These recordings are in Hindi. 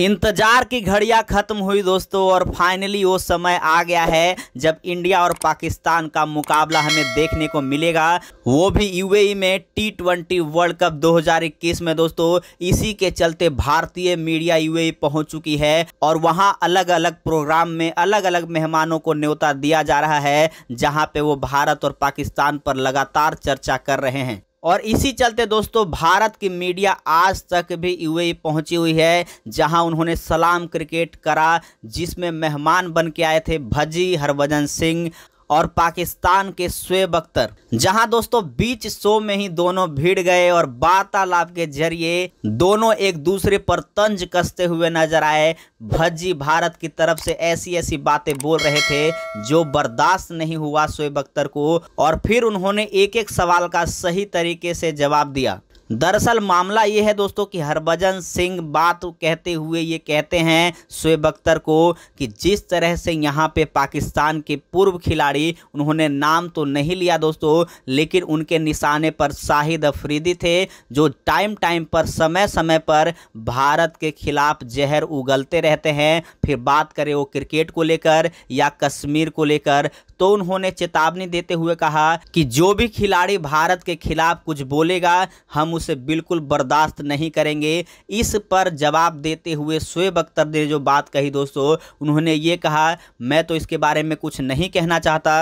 इंतजार की घड़ियां खत्म हुई दोस्तों और फाइनली वो समय आ गया है जब इंडिया और पाकिस्तान का मुकाबला हमें देखने को मिलेगा वो भी यूएई e में टी ट्वेंटी वर्ल्ड कप 2021 में दोस्तों इसी के चलते भारतीय मीडिया यूएई e पहुंच चुकी है और वहां अलग अलग प्रोग्राम में अलग अलग मेहमानों को न्योता दिया जा रहा है जहाँ पे वो भारत और पाकिस्तान पर लगातार चर्चा कर रहे हैं और इसी चलते दोस्तों भारत की मीडिया आज तक भी यूएई पहुंची हुई है जहां उन्होंने सलाम क्रिकेट करा जिसमें मेहमान बन के आए थे भजी हरभजन सिंह और पाकिस्तान के शुएब अख्तर जहां दोस्तों बीच शो में ही दोनों भिड़ गए और वार्तालाप के जरिए दोनों एक दूसरे पर तंज कसते हुए नजर आए भज्जी भारत की तरफ से ऐसी ऐसी बातें बोल रहे थे जो बर्दाश्त नहीं हुआ शुएब अख्तर को और फिर उन्होंने एक एक सवाल का सही तरीके से जवाब दिया दरअसल मामला ये है दोस्तों कि हरभजन सिंह बात कहते हुए ये कहते हैं शुएब अख्तर को कि जिस तरह से यहाँ पे पाकिस्तान के पूर्व खिलाड़ी उन्होंने नाम तो नहीं लिया दोस्तों लेकिन उनके निशाने पर शाहिद अफरीदी थे जो टाइम टाइम पर समय समय पर भारत के खिलाफ जहर उगलते रहते हैं फिर बात करें वो क्रिकेट को लेकर या कश्मीर को लेकर तो उन्होंने चेतावनी देते हुए कहा कि जो भी खिलाड़ी भारत के खिलाफ कुछ बोलेगा हम उसे बिल्कुल बर्दाश्त नहीं करेंगे इस पर जवाब देते हुए शोएब अख्तर ने जो बात कही दोस्तों उन्होंने ये कहा मैं तो इसके बारे में कुछ नहीं कहना चाहता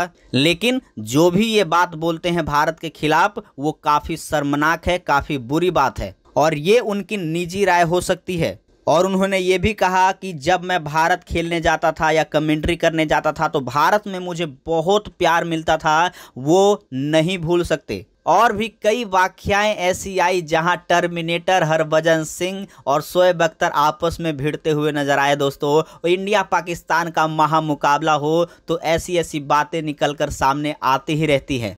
लेकिन जो भी ये बात बोलते हैं भारत के खिलाफ वो काफ़ी शर्मनाक है काफ़ी बुरी बात है और ये उनकी निजी राय हो सकती है और उन्होंने ये भी कहा कि जब मैं भारत खेलने जाता था या कमेंट्री करने जाता था तो भारत में मुझे बहुत प्यार मिलता था वो नहीं भूल सकते और भी कई व्याख्याएं ऐसी आई जहां टर्मिनेटर हरभजन सिंह और शोएब अख्तर आपस में भिड़ते हुए नजर आए दोस्तों इंडिया पाकिस्तान का महा मुकाबला हो तो ऐसी ऐसी बातें निकल कर सामने आती ही रहती हैं